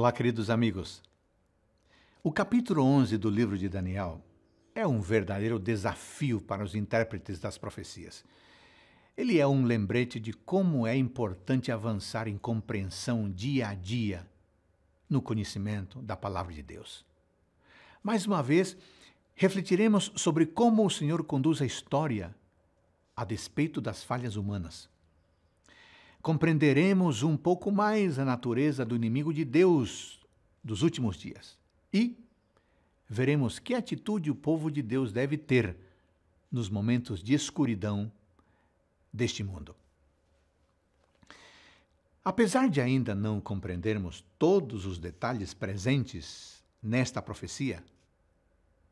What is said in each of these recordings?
Olá, queridos amigos. O capítulo 11 do livro de Daniel é um verdadeiro desafio para os intérpretes das profecias. Ele é um lembrete de como é importante avançar em compreensão dia a dia no conhecimento da palavra de Deus. Mais uma vez, refletiremos sobre como o Senhor conduz a história a despeito das falhas humanas compreenderemos um pouco mais a natureza do inimigo de Deus dos últimos dias e veremos que atitude o povo de Deus deve ter nos momentos de escuridão deste mundo. Apesar de ainda não compreendermos todos os detalhes presentes nesta profecia,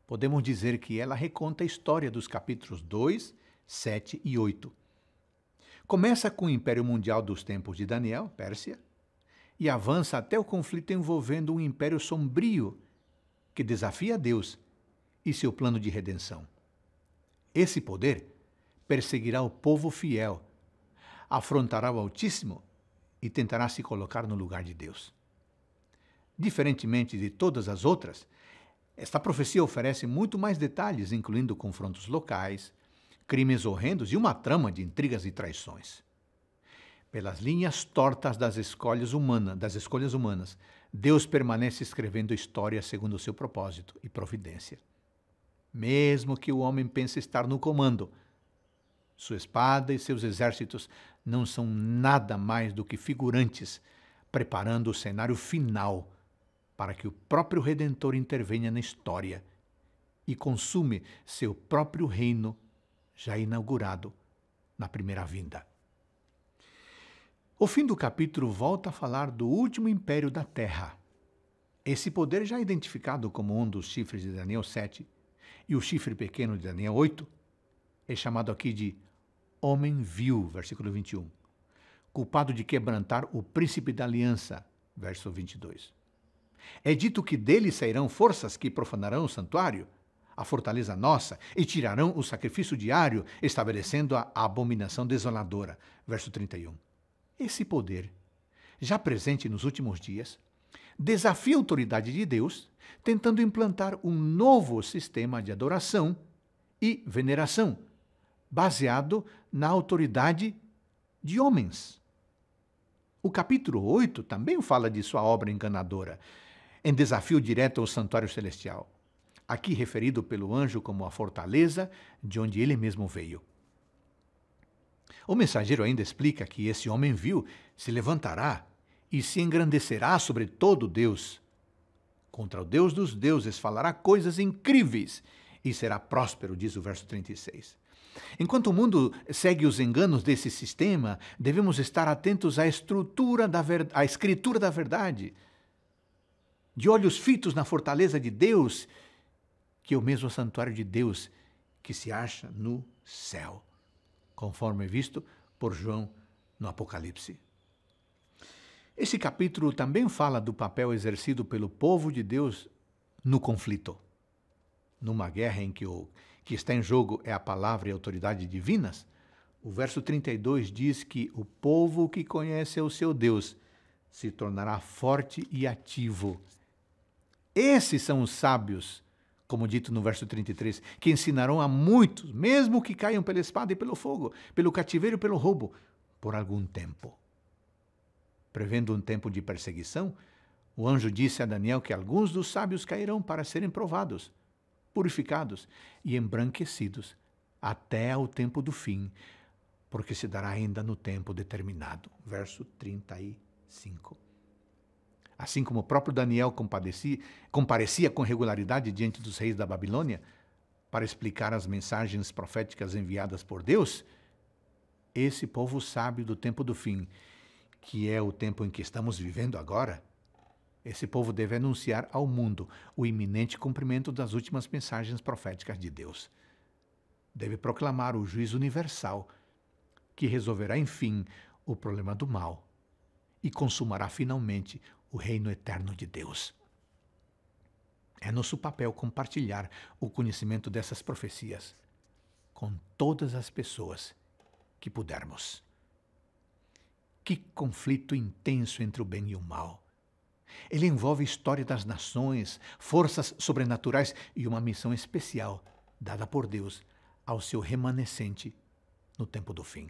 podemos dizer que ela reconta a história dos capítulos 2, 7 e 8 Começa com o Império Mundial dos tempos de Daniel, Pérsia, e avança até o conflito envolvendo um império sombrio que desafia Deus e seu plano de redenção. Esse poder perseguirá o povo fiel, afrontará o Altíssimo e tentará se colocar no lugar de Deus. Diferentemente de todas as outras, esta profecia oferece muito mais detalhes, incluindo confrontos locais, crimes horrendos e uma trama de intrigas e traições. Pelas linhas tortas das escolhas, humana, das escolhas humanas, Deus permanece escrevendo história segundo o seu propósito e providência. Mesmo que o homem pense estar no comando, sua espada e seus exércitos não são nada mais do que figurantes, preparando o cenário final para que o próprio Redentor intervenha na história e consume seu próprio reino já inaugurado na primeira vinda. O fim do capítulo volta a falar do último império da Terra. Esse poder, já identificado como um dos chifres de Daniel 7 e o chifre pequeno de Daniel 8, é chamado aqui de Homem viu versículo 21, culpado de quebrantar o príncipe da aliança, verso 22. É dito que dele sairão forças que profanarão o santuário, a fortaleza nossa, e tirarão o sacrifício diário, estabelecendo a abominação desoladora. Verso 31. Esse poder, já presente nos últimos dias, desafia a autoridade de Deus, tentando implantar um novo sistema de adoração e veneração, baseado na autoridade de homens. O capítulo 8 também fala de sua obra enganadora, em desafio direto ao santuário celestial aqui referido pelo anjo como a fortaleza de onde ele mesmo veio. O mensageiro ainda explica que esse homem vil se levantará e se engrandecerá sobre todo Deus. Contra o Deus dos deuses falará coisas incríveis e será próspero, diz o verso 36. Enquanto o mundo segue os enganos desse sistema, devemos estar atentos à estrutura da à escritura da verdade. De olhos fitos na fortaleza de Deus, que é o mesmo santuário de Deus que se acha no céu, conforme visto por João no Apocalipse. Esse capítulo também fala do papel exercido pelo povo de Deus no conflito, numa guerra em que o que está em jogo é a palavra e a autoridade divinas. O verso 32 diz que o povo que conhece o seu Deus se tornará forte e ativo. Esses são os sábios como dito no verso 33, que ensinarão a muitos, mesmo que caiam pela espada e pelo fogo, pelo cativeiro e pelo roubo, por algum tempo. Prevendo um tempo de perseguição, o anjo disse a Daniel que alguns dos sábios cairão para serem provados, purificados e embranquecidos até ao tempo do fim, porque se dará ainda no tempo determinado. Verso 35 assim como o próprio Daniel comparecia, comparecia com regularidade diante dos reis da Babilônia para explicar as mensagens proféticas enviadas por Deus, esse povo sábio do tempo do fim, que é o tempo em que estamos vivendo agora, esse povo deve anunciar ao mundo o iminente cumprimento das últimas mensagens proféticas de Deus. Deve proclamar o juízo universal, que resolverá, enfim, o problema do mal e consumará finalmente o reino eterno de Deus. É nosso papel compartilhar o conhecimento dessas profecias com todas as pessoas que pudermos. Que conflito intenso entre o bem e o mal! Ele envolve a história das nações, forças sobrenaturais e uma missão especial dada por Deus ao seu remanescente no tempo do fim.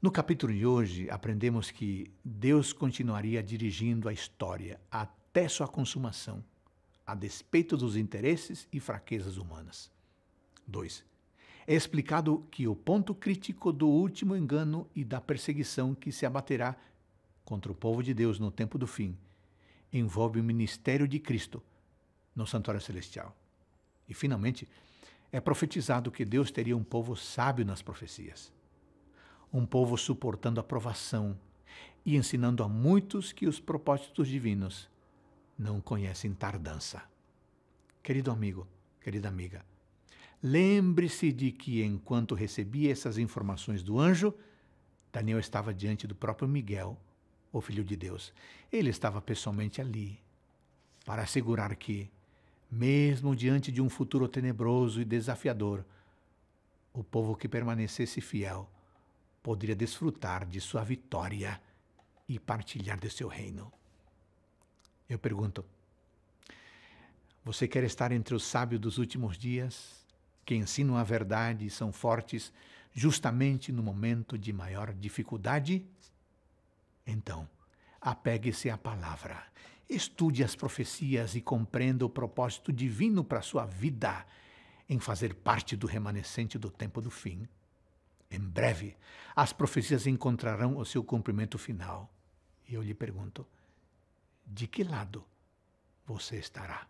No capítulo de hoje, aprendemos que Deus continuaria dirigindo a história até sua consumação, a despeito dos interesses e fraquezas humanas. 2. É explicado que o ponto crítico do último engano e da perseguição que se abaterá contra o povo de Deus no tempo do fim envolve o ministério de Cristo no santuário celestial. E, finalmente, é profetizado que Deus teria um povo sábio nas profecias um povo suportando a provação e ensinando a muitos que os propósitos divinos não conhecem tardança. Querido amigo, querida amiga, lembre-se de que enquanto recebia essas informações do anjo, Daniel estava diante do próprio Miguel, o filho de Deus. Ele estava pessoalmente ali para assegurar que, mesmo diante de um futuro tenebroso e desafiador, o povo que permanecesse fiel poderia desfrutar de sua vitória e partilhar de seu reino. Eu pergunto: você quer estar entre os sábios dos últimos dias, que ensinam a verdade e são fortes justamente no momento de maior dificuldade? Então, apegue-se à palavra, estude as profecias e compreenda o propósito divino para sua vida em fazer parte do remanescente do tempo do fim em breve, as profecias encontrarão o seu cumprimento final. E eu lhe pergunto: de que lado você estará?